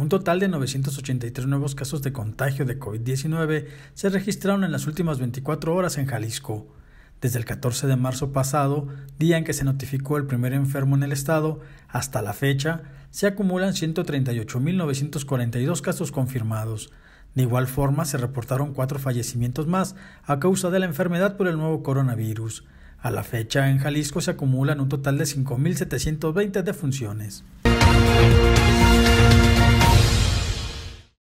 Un total de 983 nuevos casos de contagio de COVID-19 se registraron en las últimas 24 horas en Jalisco. Desde el 14 de marzo pasado, día en que se notificó el primer enfermo en el estado, hasta la fecha, se acumulan 138.942 casos confirmados. De igual forma, se reportaron cuatro fallecimientos más a causa de la enfermedad por el nuevo coronavirus. A la fecha, en Jalisco se acumulan un total de 5.720 defunciones.